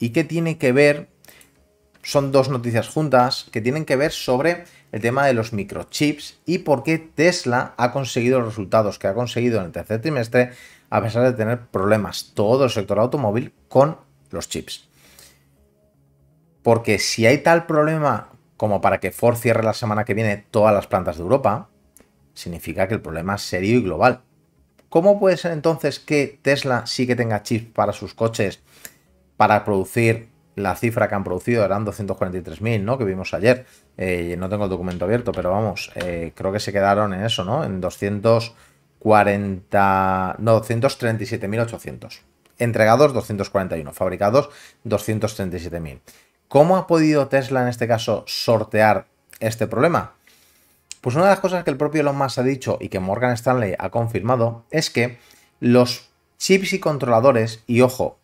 y qué tiene que ver, son dos noticias juntas, que tienen que ver sobre el tema de los microchips y por qué Tesla ha conseguido los resultados que ha conseguido en el tercer trimestre a pesar de tener problemas todo el sector automóvil con los chips. Porque si hay tal problema como para que Ford cierre la semana que viene todas las plantas de Europa, significa que el problema es serio y global. ¿Cómo puede ser entonces que Tesla sí que tenga chips para sus coches para producir la cifra que han producido, eran 243.000, ¿no? Que vimos ayer. Eh, no tengo el documento abierto, pero vamos, eh, creo que se quedaron en eso, ¿no? En 240... No, 237.800. Entregados 241, fabricados 237.000. ¿Cómo ha podido Tesla en este caso sortear este problema? Pues una de las cosas que el propio Elon Musk ha dicho y que Morgan Stanley ha confirmado es que los chips y controladores, y ojo,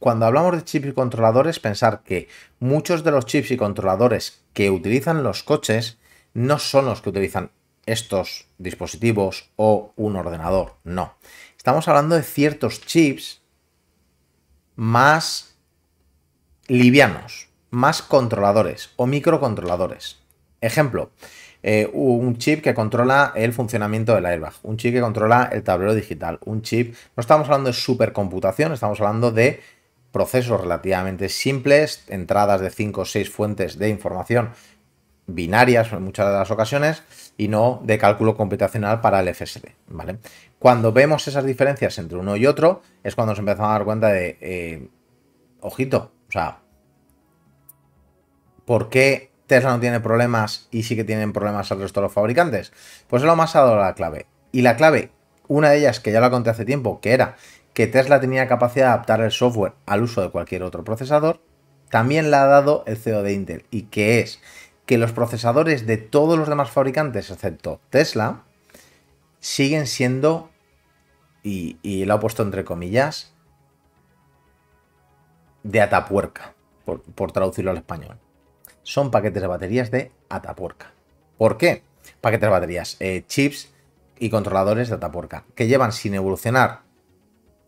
cuando hablamos de chips y controladores, pensar que muchos de los chips y controladores que utilizan los coches no son los que utilizan estos dispositivos o un ordenador, no. Estamos hablando de ciertos chips más livianos, más controladores o microcontroladores. Ejemplo, eh, un chip que controla el funcionamiento del airbag, un chip que controla el tablero digital, un chip... No estamos hablando de supercomputación, estamos hablando de procesos relativamente simples, entradas de 5 o 6 fuentes de información binarias en muchas de las ocasiones y no de cálculo computacional para el FSD, ¿vale? Cuando vemos esas diferencias entre uno y otro es cuando nos empezamos a dar cuenta de, eh, ojito, o sea, ¿por qué Tesla no tiene problemas y sí que tienen problemas al resto de los fabricantes? Pues es lo más adorable la clave. Y la clave, una de ellas que ya la conté hace tiempo, que era que Tesla tenía capacidad de adaptar el software al uso de cualquier otro procesador, también la ha dado el CEO de Intel, y que es que los procesadores de todos los demás fabricantes, excepto Tesla, siguen siendo, y, lo ha puesto entre comillas, de atapuerca, por, traducirlo al español. Son paquetes de baterías de atapuerca. ¿Por qué? Paquetes de baterías, eh, chips y controladores de atapuerca, que llevan sin evolucionar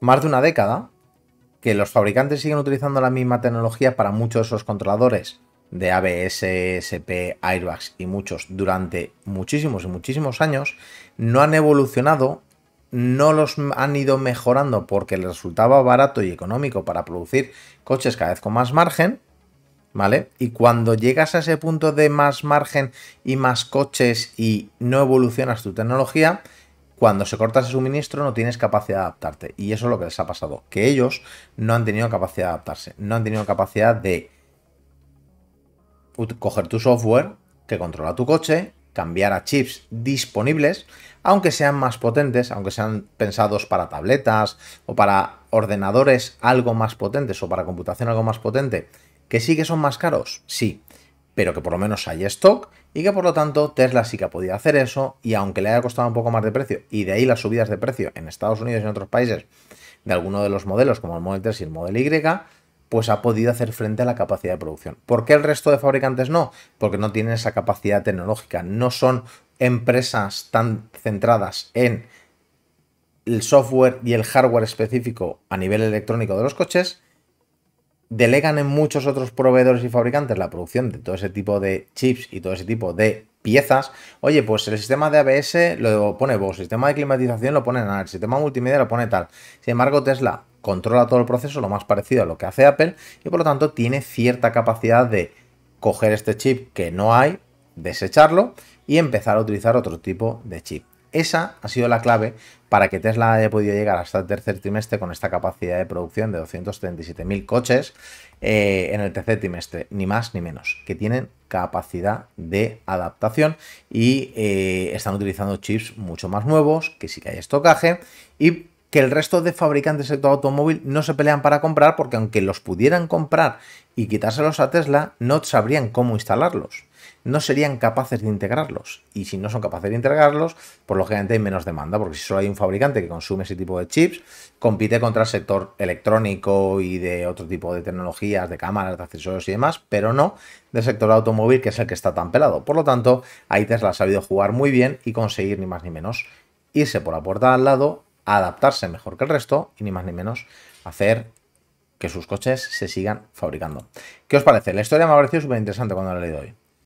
más de una década que los fabricantes siguen utilizando la misma tecnología para muchos de esos controladores de ABS, SP, airbags y muchos durante muchísimos y muchísimos años, no han evolucionado, no los han ido mejorando porque les resultaba barato y económico para producir coches cada vez con más margen, ¿vale? Y cuando llegas a ese punto de más margen y más coches y no evolucionas tu tecnología, cuando se corta ese suministro no tienes capacidad de adaptarte. Y eso es lo que les ha pasado, que ellos no han tenido capacidad de adaptarse, no han tenido capacidad de coger tu software que controla tu coche, cambiar a chips disponibles, aunque sean más potentes, aunque sean pensados para tabletas o para ordenadores algo más potentes o para computación algo más potente, que sí que son más caros, sí, pero que por lo menos hay stock y que por lo tanto Tesla sí que ha podido hacer eso y aunque le haya costado un poco más de precio y de ahí las subidas de precio en Estados Unidos y en otros países de alguno de los modelos como el Model 3 y el Model Y, pues ha podido hacer frente a la capacidad de producción. ¿Por qué el resto de fabricantes no? Porque no tienen esa capacidad tecnológica, no son empresas tan centradas en el software y el hardware específico a nivel electrónico de los coches delegan en muchos otros proveedores y fabricantes la producción de todo ese tipo de chips y todo ese tipo de piezas, oye, pues el sistema de ABS lo pone vos, el sistema de climatización lo pone NAR, el sistema multimedia lo pone tal. Sin embargo, Tesla controla todo el proceso, lo más parecido a lo que hace Apple, y por lo tanto tiene cierta capacidad de coger este chip que no hay, desecharlo y empezar a utilizar otro tipo de chip. Esa ha sido la clave para que Tesla haya podido llegar hasta el tercer trimestre con esta capacidad de producción de 237.000 coches eh, en el tercer trimestre, ni más ni menos, que tienen capacidad de adaptación y eh, están utilizando chips mucho más nuevos, que sí que hay estocaje y que el resto de fabricantes de automóvil no se pelean para comprar porque aunque los pudieran comprar y quitárselos a Tesla, no sabrían cómo instalarlos no serían capaces de integrarlos. Y si no son capaces de integrarlos, pues lógicamente hay menos demanda, porque si solo hay un fabricante que consume ese tipo de chips, compite contra el sector electrónico y de otro tipo de tecnologías, de cámaras, de accesorios y demás, pero no del sector automóvil, que es el que está tan pelado. Por lo tanto, ahí Tesla ha sabido jugar muy bien y conseguir ni más ni menos irse por la puerta al lado, adaptarse mejor que el resto y ni más ni menos hacer que sus coches se sigan fabricando. ¿Qué os parece? La historia me ha parecido súper interesante cuando la leí hoy.